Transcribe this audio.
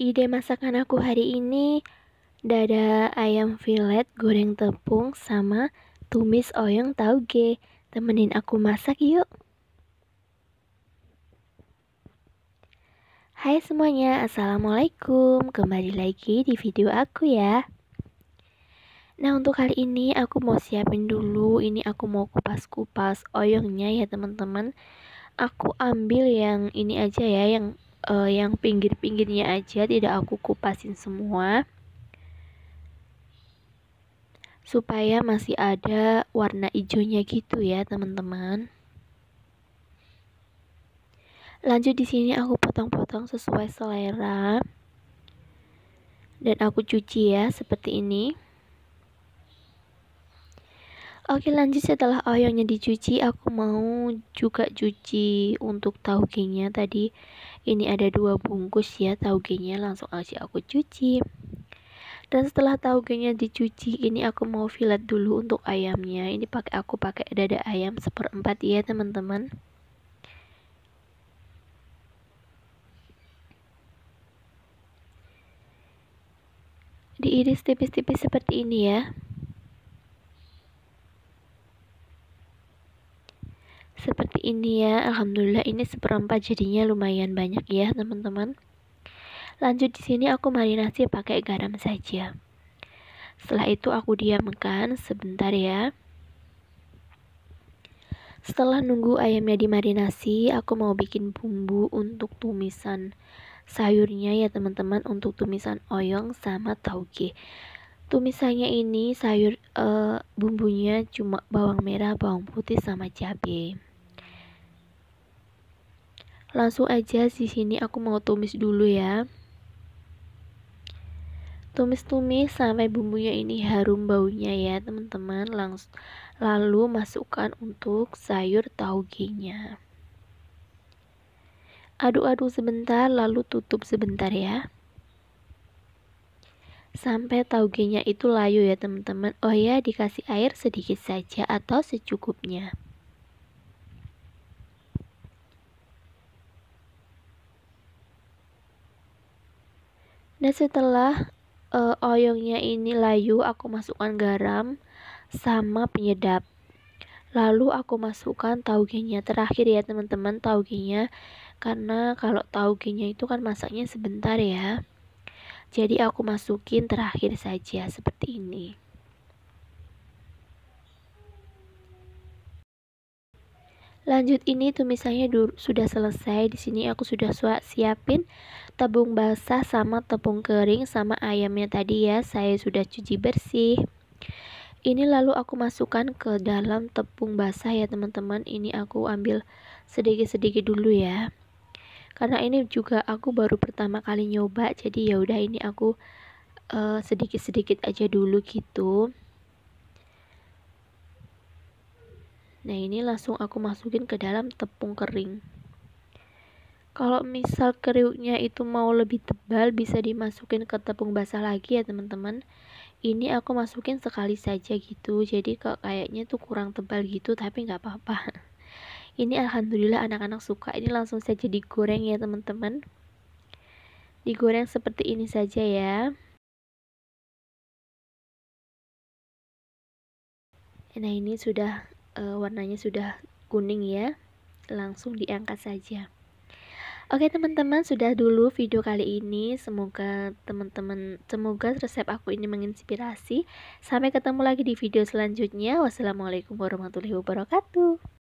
Ide masakan aku hari ini dada ayam fillet goreng tepung sama tumis oyong tauge. Temenin aku masak yuk. Hai semuanya, Assalamualaikum. Kembali lagi di video aku ya. Nah untuk kali ini aku mau siapin dulu Ini aku mau kupas-kupas oyongnya ya teman-teman Aku ambil yang ini aja ya Yang uh, yang pinggir-pinggirnya aja tidak aku kupasin semua supaya masih ada warna hijaunya gitu ya teman-teman lanjut di sini aku potong-potong sesuai selera dan aku cuci ya seperti ini Oke lanjut setelah oyongnya dicuci aku mau juga cuci untuk nya tadi ini ada dua bungkus ya nya langsung aja aku cuci dan setelah nya dicuci ini aku mau filet dulu untuk ayamnya ini pakai aku pakai dada ayam seperempat ya teman-teman diiris tipis-tipis seperti ini ya seperti ini ya Alhamdulillah ini seperempat jadinya lumayan banyak ya teman-teman lanjut di sini aku marinasi pakai garam saja setelah itu aku diamkan sebentar ya setelah nunggu ayamnya dimarinasi aku mau bikin bumbu untuk tumisan sayurnya ya teman-teman untuk tumisan oyong sama tauge tumisannya ini sayur e, bumbunya cuma bawang merah, bawang putih sama cabai langsung aja di sini aku mau tumis dulu ya tumis-tumis sampai bumbunya ini harum baunya ya teman-teman langsung lalu masukkan untuk sayur tauginya aduk-aduk sebentar lalu tutup sebentar ya sampai nya itu layu ya teman-teman oh ya dikasih air sedikit saja atau secukupnya Nah setelah uh, oyongnya ini layu aku masukkan garam sama penyedap lalu aku masukkan tauginya terakhir ya teman-teman tauginya karena kalau tauginya itu kan masaknya sebentar ya jadi aku masukin terakhir saja seperti ini Lanjut ini tuh misalnya sudah selesai. Di sini aku sudah siapin tepung basah sama tepung kering sama ayamnya tadi ya. Saya sudah cuci bersih. Ini lalu aku masukkan ke dalam tepung basah ya teman-teman. Ini aku ambil sedikit-sedikit dulu ya. Karena ini juga aku baru pertama kali nyoba, jadi ya udah ini aku eh, sedikit-sedikit uh, sedikit -sedikit aja dulu gitu. Nah ini langsung aku masukin ke dalam tepung kering. Kalau misal keriuknya itu mau lebih tebal bisa dimasukin ke tepung basah lagi ya teman-teman. Ini aku masukin sekali saja gitu. Jadi kok kayaknya tuh kurang tebal gitu tapi nggak apa-apa. Ini alhamdulillah anak-anak suka. Ini langsung saja digoreng ya teman-teman. Digoreng seperti ini saja ya. Nah ini sudah e, warnanya sudah kuning ya langsung diangkat saja Oke teman-teman sudah dulu video kali ini semoga teman-teman semoga resep aku ini menginspirasi sampai ketemu lagi di video selanjutnya wassalamualaikum warahmatullahi wabarakatuh